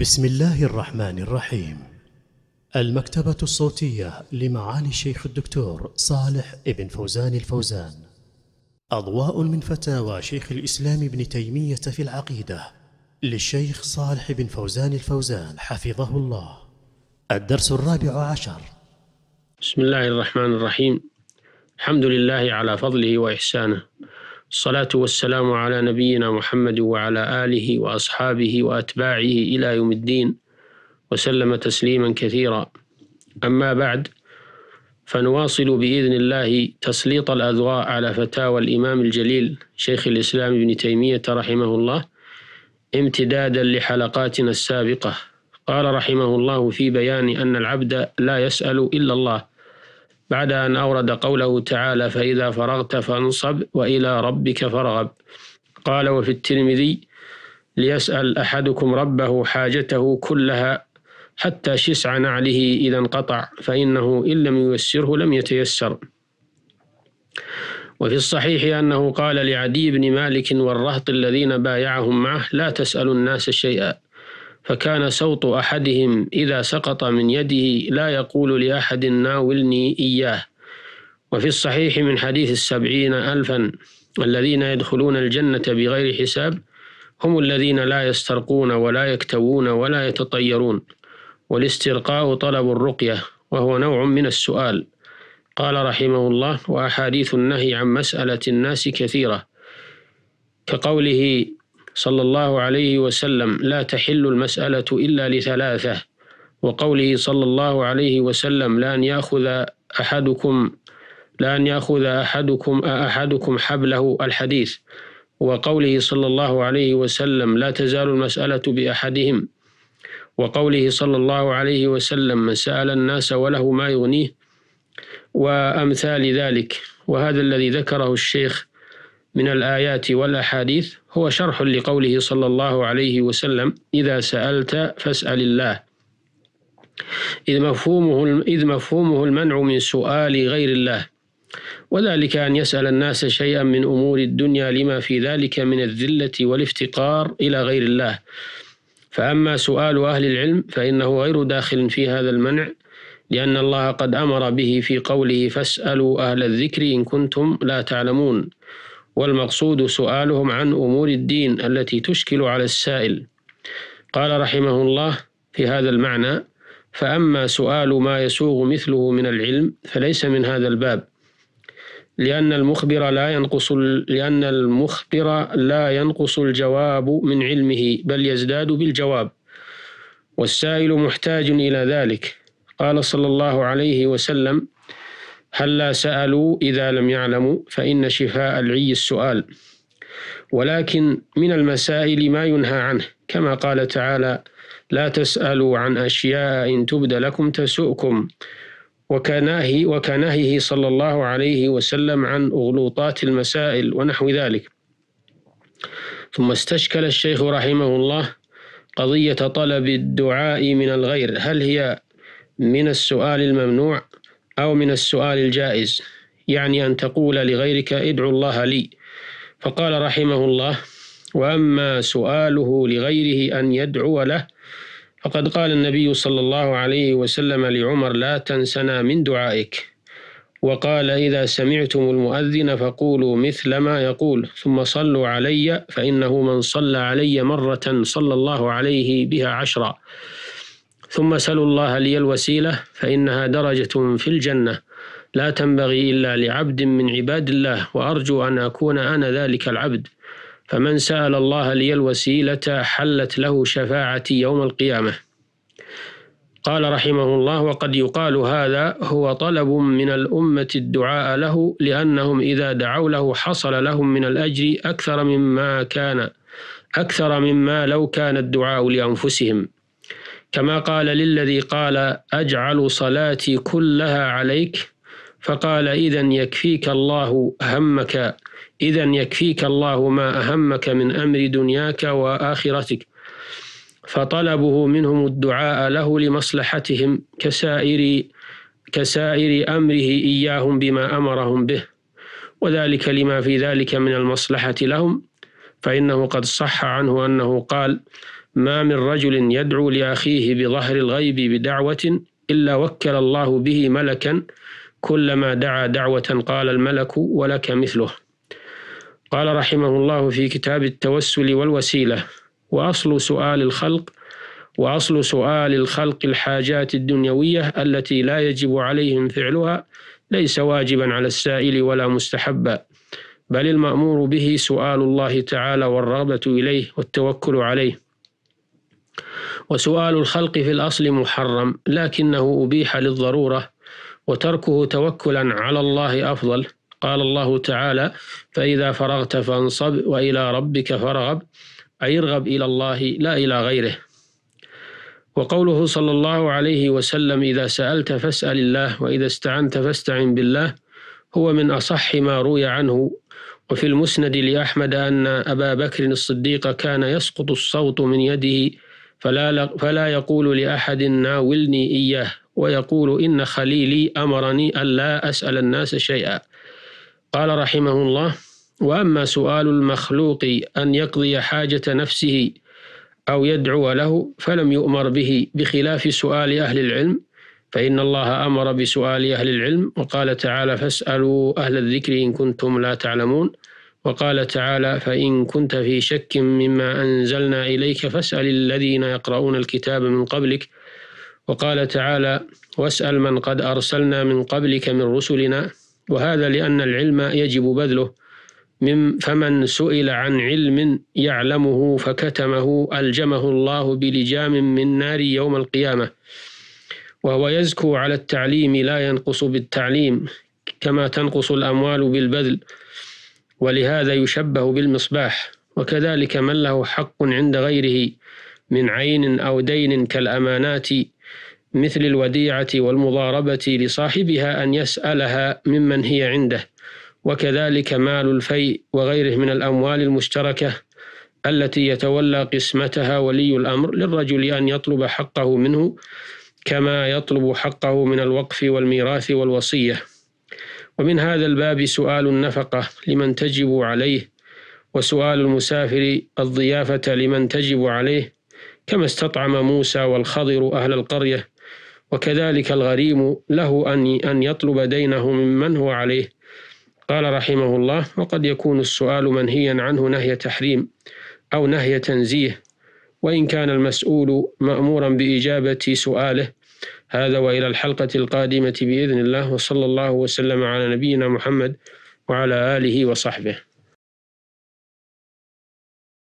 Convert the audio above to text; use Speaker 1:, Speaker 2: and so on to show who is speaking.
Speaker 1: بسم الله الرحمن الرحيم المكتبة الصوتية لمعالي الشيخ الدكتور صالح ابن فوزان الفوزان أضواء من فتاوى شيخ الإسلام ابن تيمية في العقيدة للشيخ صالح بن فوزان الفوزان حفظه الله الدرس الرابع عشر بسم الله الرحمن الرحيم الحمد لله على فضله وإحسانه الصلاة والسلام على نبينا محمد وعلى آله وأصحابه وأتباعه إلى يوم الدين وسلم تسليما كثيرا أما بعد فنواصل بإذن الله تسليط الأضواء على فتاوى الإمام الجليل شيخ الإسلام ابن تيمية رحمه الله امتدادا لحلقاتنا السابقة قال رحمه الله في بيان أن العبد لا يسأل إلا الله بعد أن أورد قوله تعالى فإذا فرغت فانصب وإلى ربك فارغب قال وفي الترمذي ليسأل أحدكم ربه حاجته كلها حتى شسع نعله إذا انقطع فإنه إن لم ييسره لم يتيسر وفي الصحيح أنه قال لعدي بن مالك والرهط الذين بايعهم معه لا تسألوا الناس شيئا فكان سوط أحدهم إذا سقط من يده لا يقول لأحد ناولني إياه وفي الصحيح من حديث السبعين ألفا الذين يدخلون الجنة بغير حساب هم الذين لا يسترقون ولا يكتوون ولا يتطيرون والاسترقاء طلب الرقية وهو نوع من السؤال قال رحمه الله وأحاديث النهي عن مسألة الناس كثيرة كقوله صلى الله عليه وسلم لا تحل المسألة إلا لثلاثة وقوله صلى الله عليه وسلم لأن يأخذ أحدكم لأن يأخذ أحدكم أحدكم حبله الحديث وقوله صلى الله عليه وسلم لا تزال المسألة بأحدهم وقوله صلى الله عليه وسلم من سأل الناس وله ما يغنيه وأمثال ذلك وهذا الذي ذكره الشيخ من الآيات والأحاديث هو شرح لقوله صلى الله عليه وسلم إذا سألت فاسأل الله إذ مفهومه, إذ مفهومه المنع من سؤال غير الله وذلك أن يسأل الناس شيئا من أمور الدنيا لما في ذلك من الذلة والافتقار إلى غير الله فأما سؤال أهل العلم فإنه غير داخل في هذا المنع لأن الله قد أمر به في قوله فاسألوا أهل الذكر إن كنتم لا تعلمون والمقصود سؤالهم عن أمور الدين التي تشكل على السائل قال رحمه الله في هذا المعنى فأما سؤال ما يسوغ مثله من العلم فليس من هذا الباب لأن المخبر لا ينقص لأن المخبر لا ينقص الجواب من علمه بل يزداد بالجواب والسائل محتاج إلى ذلك قال صلى الله عليه وسلم هلا سألوا إذا لم يعلموا فإن شفاء العي السؤال ولكن من المسائل ما ينهى عنه كما قال تعالى لا تسألوا عن أشياء إن تبد لكم تسؤكم وكناهي وكناهيه صلى الله عليه وسلم عن أغلوطات المسائل ونحو ذلك ثم استشكل الشيخ رحمه الله قضية طلب الدعاء من الغير هل هي من السؤال الممنوع أو من السؤال الجائز يعني أن تقول لغيرك ادعو الله لي فقال رحمه الله وأما سؤاله لغيره أن يدعو له فقد قال النبي صلى الله عليه وسلم لعمر لا تنسنا من دعائك وقال إذا سمعتم المؤذن فقولوا مثل ما يقول ثم صلوا علي فإنه من صلى علي مرة صلى الله عليه بها عشرا ثم سلوا الله لي الوسيلة فإنها درجة في الجنة لا تنبغي إلا لعبد من عباد الله وأرجو أن أكون أنا ذلك العبد فمن سأل الله لي الوسيلة حلت له شفاعتي يوم القيامة قال رحمه الله وقد يقال هذا هو طلب من الأمة الدعاء له لأنهم إذا دعوا له حصل لهم من الأجر أكثر مما كان أكثر مما لو كان الدعاء لأنفسهم كما قال للذي قال أجعل صلاتي كلها عليك فقال إذا يكفيك الله همك إذا يكفيك الله ما أهمك من أمر دنياك وآخرتك فطلبه منهم الدعاء له لمصلحتهم كسائر كسائر أمره إياهم بما أمرهم به وذلك لما في ذلك من المصلحة لهم فإنه قد صح عنه أنه قال ما من رجل يدعو لاخيه بظهر الغيب بدعوه الا وكل الله به ملكا كلما دعا دعوه قال الملك ولك مثله قال رحمه الله في كتاب التوسل والوسيله واصل سؤال الخلق واصل سؤال الخلق الحاجات الدنيويه التي لا يجب عليهم فعلها ليس واجبا على السائل ولا مستحبا بل المامور به سؤال الله تعالى والرغبه اليه والتوكل عليه وسؤال الخلق في الأصل محرم لكنه أبيح للضرورة وتركه توكلا على الله أفضل قال الله تعالى فإذا فرغت فانصب وإلى ربك فارغب أي ارغب إلى الله لا إلى غيره وقوله صلى الله عليه وسلم إذا سألت فاسأل الله وإذا استعنت فاستعن بالله هو من أصح ما روي عنه وفي المسند لأحمد أن أبا بكر الصديق كان يسقط الصوت من يده فلا, فلا يقول لأحد ناولني إياه ويقول إن خليلي أمرني ألا أسأل الناس شيئا قال رحمه الله وأما سؤال المخلوق أن يقضي حاجة نفسه أو يدعو له فلم يؤمر به بخلاف سؤال أهل العلم فإن الله أمر بسؤال أهل العلم وقال تعالى فاسألوا أهل الذكر إن كنتم لا تعلمون وقال تعالى فإن كنت في شك مما أنزلنا إليك فاسأل الذين يقرؤون الكتاب من قبلك وقال تعالى واسأل من قد أرسلنا من قبلك من رسلنا وهذا لأن العلم يجب بذله من فمن سئل عن علم يعلمه فكتمه ألجمه الله بلجام من نار يوم القيامة وهو يزكو على التعليم لا ينقص بالتعليم كما تنقص الأموال بالبذل ولهذا يشبه بالمصباح وكذلك من له حق عند غيره من عين أو دين كالأمانات مثل الوديعة والمضاربة لصاحبها أن يسألها ممن هي عنده وكذلك مال الفيء وغيره من الأموال المشتركة التي يتولى قسمتها ولي الأمر للرجل أن يطلب حقه منه كما يطلب حقه من الوقف والميراث والوصيه ومن هذا الباب سؤال النفقة لمن تجب عليه وسؤال المسافر الضيافة لمن تجب عليه كما استطعم موسى والخضر أهل القرية وكذلك الغريم له أن أن يطلب دينه ممن هو عليه قال رحمه الله وقد يكون السؤال منهيا عنه نهي تحريم أو نهي تنزيه وإن كان المسؤول مأمورا بإجابة سؤاله هذا وإلى الحلقة القادمة بإذن الله وصلى الله وسلم على نبينا محمد وعلى آله وصحبه